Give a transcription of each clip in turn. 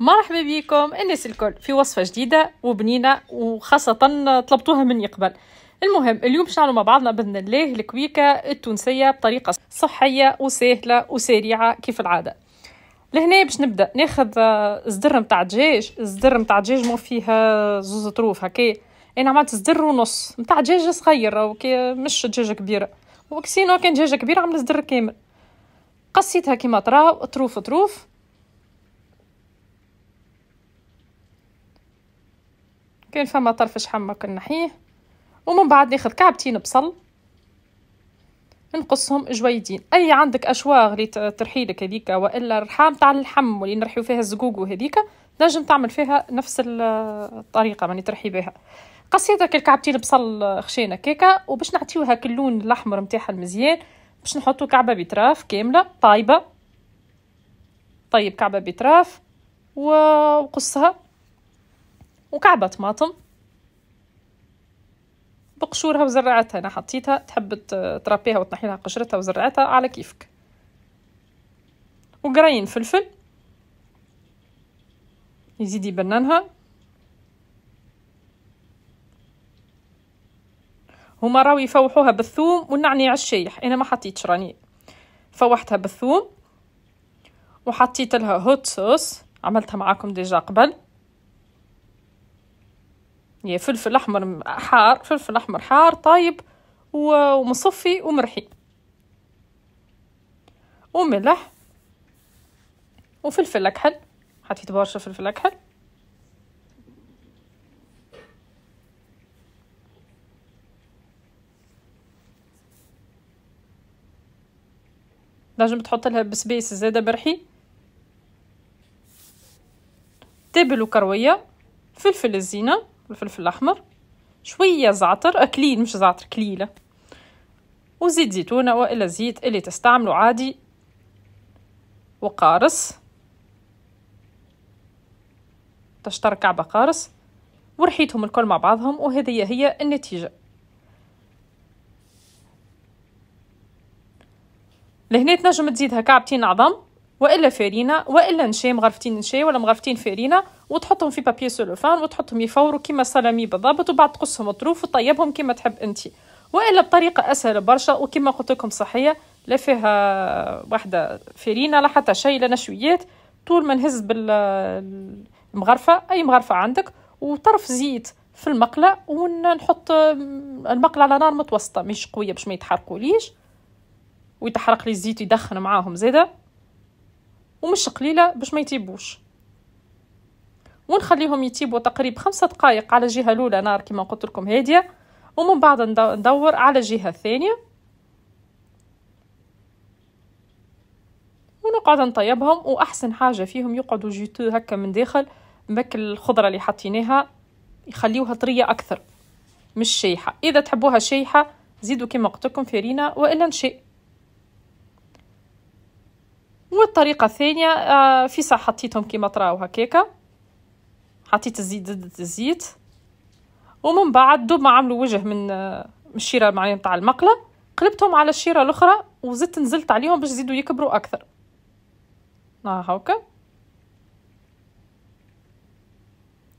مرحبا بكم الناس الكل في وصفه جديده وبنينه وخاصه طلبتوها مني قبل المهم اليوم باش مع بعضنا باذن الله الكويكه التونسيه بطريقه صحيه وسهله وسريعه كيف العاده لهنا باش نبدا ناخذ صدر آه، نتاع دجاج الزدر نتاع دجاج مو فيها آه، زوز طروف هكا انا عملت صدر ونص نتاع دجاج صغير وكي مش دجاجه كبيره وكسينو كان دجاجه كبيره عمل صدر كامل قصيتها كيما تراو طروف طروف كان فما طرف شحم شحمة نحيه ومن بعد ناخذ كعبتين بصل نقصهم جويدين اي عندك اشواغ اللي ترحي لك هذيك والا الرحام تاع اللحم اللي نرحيو فيها الزقوق هذيك نجم تعمل فيها نفس الطريقه ماني ترحي بها هكا الكعبتين بصل خشينه كيكه وباش نعطيوها اللون الاحمر نتاعها المزيان باش نحطو كعبه بتراف كامله طايبه طيب كعبه بتراف وقصها وكعبة طماطم بقشورها وزرعتها انا حطيتها تحب تربيها وتنحي لها قشرتها وزرعتها على كيفك وقراين فلفل يزيد يبننها هما راو يفوحوها بالثوم والنعناع الشايح انا ما حطيتش راني فوحتها بالثوم وحطيت لها هوت صوص عملتها معاكم ديجا قبل هي يعني فلفل احمر حار فلفل احمر حار طايب ومصفي ومرحي وملح وفلفل اكحل حطيت برشا فلفل اكحل لازم تحط لها بسبيس زاده برحي تبل وكرويه فلفل الزينه الفلفل الاحمر شويه زعتر اكليل مش زعتر كليله وزيت زيتونه والا زيت اللي تستعمله عادي وقارص تشترك كعبه قارص ورحيتهم الكل مع بعضهم وهذه هي النتيجه لهنا تنجم تزيدها كعبتين عظم والا فارينه والا نشا مغرفتين نشا ولا مغرفتين فارينه وتحطهم في بابي سولوفان وتحطهم يفوروا كيما السلامي بالضبط وبعد تقصهم الطروف وطيبهم كيما تحب انت والا بطريقه اسهل برشا وكيما قلت لكم صحيه لا فيها واحده فرينه لا حتى شيء لا نشويات طول ما نهز بالمغرفه اي مغرفه عندك وطرف زيت في المقله ونحط المقله على نار متوسطه مش قويه باش ما يتحرقوليش ويتحرق لي الزيت يدخن معاهم زيدا ومش قليله باش ما يتيبوش ونخليهم يتيبوا تقريب خمسة دقائق على الجهه الاولى نار كما قلت لكم هاديه ومن بعد ندور على الجهه الثانيه ونقعد نطيبهم واحسن حاجه فيهم يقعدوا جيتو هكا من داخل مك الخضره اللي حطيناها يخليوها طريه اكثر مش شايحه اذا تحبوها شايحه زيدوا كما قلت لكم فارينا والا نشي والطريقه الثانيه آه، في ساعه حطيتهم كما تراو هكاكا حطيت الزيت زدت الزيت ومن بعد دوب ما عملوا وجه من الشيره معايا نتاع المقله قلبتهم على الشيره الاخرى وزدت نزلت عليهم باش يزيدوا يكبروا اكثر آه، ها هاكا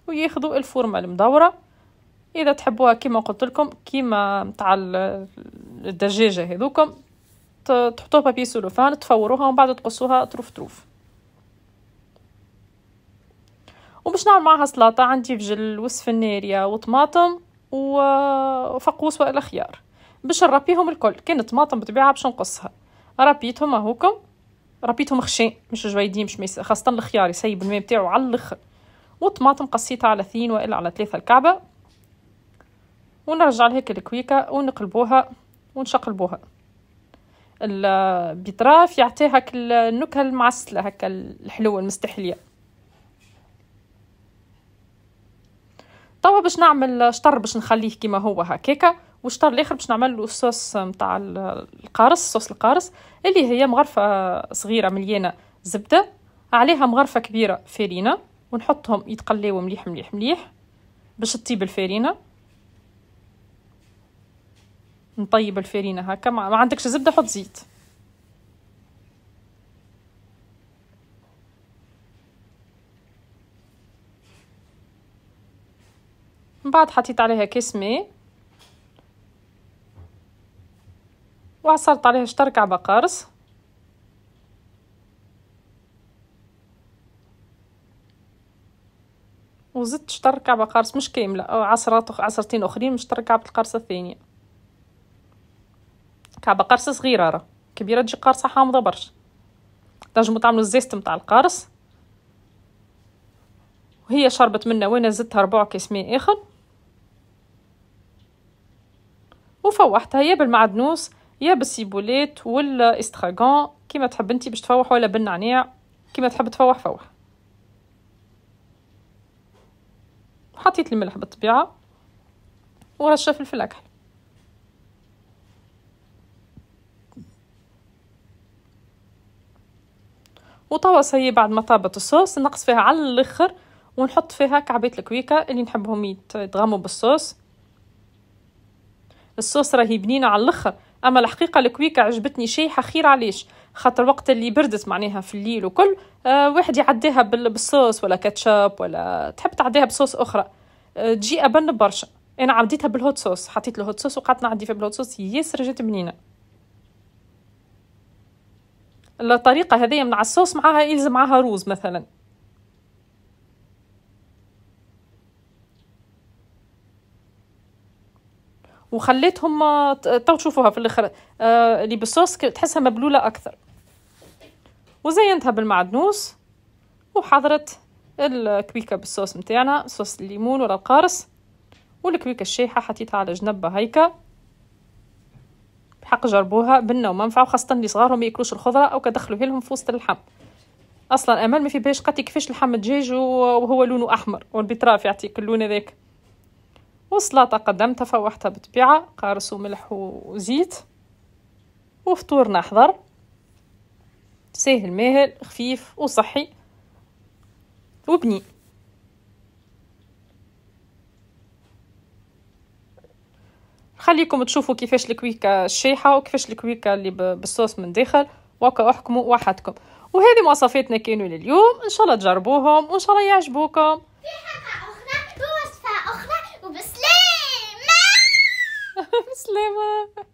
وياخذوا الفورمه المدوره اذا تحبوها كيما قلت لكم كيما نتاع الدجاجه هذوكم تحطوها بابي سولوفان تفوروها ومن بعد تقصوها تروف تروف وباش نعمل معها سلطة عندي فجل النارية وطماطم آه، وفقوس ولا خيار باش نربيهم الكل كان الطماطم بطبيعة باش نقصها ربيتهم هوكم ربيتهم خشين مش جويدين مش ميس خاصة الخيار يسيب الماء بتاعو على الاخر وطماطم قصيتها على اثنين والا على ثلاثة الكعبة ونرجع لهيك الكويكة ونقلبوها ونشقلبوها البيطراف يعطيها النكهة المعسلة هكا الحلوة المستحلية توا باش نعمل شطر باش نخليه كيما هو هكاكا والشطر الاخر باش نعمل له صوص نتاع القارص صوص القارص اللي هي مغرفه صغيره مليانه زبده عليها مغرفه كبيره فرينه ونحطهم يتقلاو مليح مليح مليح باش تطيب الفرينه نطيب الفرينه هكا ما عندكش زبده حط زيت من بعد حطيت عليها كاس ماء وعصرت عليها شطر كعبة قارص وزدت شطر كعبة قارص مش كاملة أو عصرات عصرتين أخرين من شطر كعبة القرص الثانية كعبة قرص صغيرة راه كبيرة تجي قارصة حامضة برشا تنجمو تعملو الزيست متاع القارص وهي شربت منا وانا زدتها ربع كاس ماء اخر وفوحتها يا بالمعدنوس يا بالسيبولات استراغون كيما تحب انت باش تفوح ولا بالنعناع كيما تحب تفوح فوح حطيت الملح بالطبيعة ورشة فلفل أكحل وطوا هي بعد ما طابت الصوص نقص فيها على الاخر ونحط فيها كعبات الكويكه اللي نحبهم يتغموا بالصوص الصوص راهي بنينه على الاخر اما الحقيقه الكويكه عجبتني شي خير علاش خاطر وقت اللي بردت معناها في الليل وكل آه واحد يعديها بالصوص ولا كاتشب ولا تحب تعديها بصوص اخرى آه تجي ابن برشا انا عديتها بالهوت صوص حطيت الهوت صوص وقعدت نعدي فيها بالهوت صوص ياسر جات بنينه الطريقه هذه من على الصوص معاها يلزم معاها روز مثلا وخليتهم تو تشوفوها في الاخر آه، اللي بالصوص تحسها مبلوله اكثر وزينتها بالمعدنوس وحضرت الكويكه بالصوص نتاعنا صوص الليمون ولا القارص والكويكه الشايحه حطيتها على جنب هيكا بحق جربوها بنا ومنفعه وخاصه اللي صغارهم ما ياكلوش الخضره او كدخلوا لهم في وسط اللحم اصلا امل ما في باش قتي كيفاش لحم الدجاج وهو لونه احمر والبتراف يعطيك اللون هذاك وسلطه قدمتها فوحتها بطبيعة قارص وملح وزيت وفطور نحضر ساهل ماهل خفيف وصحي وبنين خليكم تشوفوا كيفاش الكويكه الشيحه وكيفاش الكويكه اللي بالصوص من داخل وكا احكموا وحدكم وهذه مواصفاتنا كانوا لليوم ان شاء الله تجربوهم وان شاء الله يعجبوكم sliver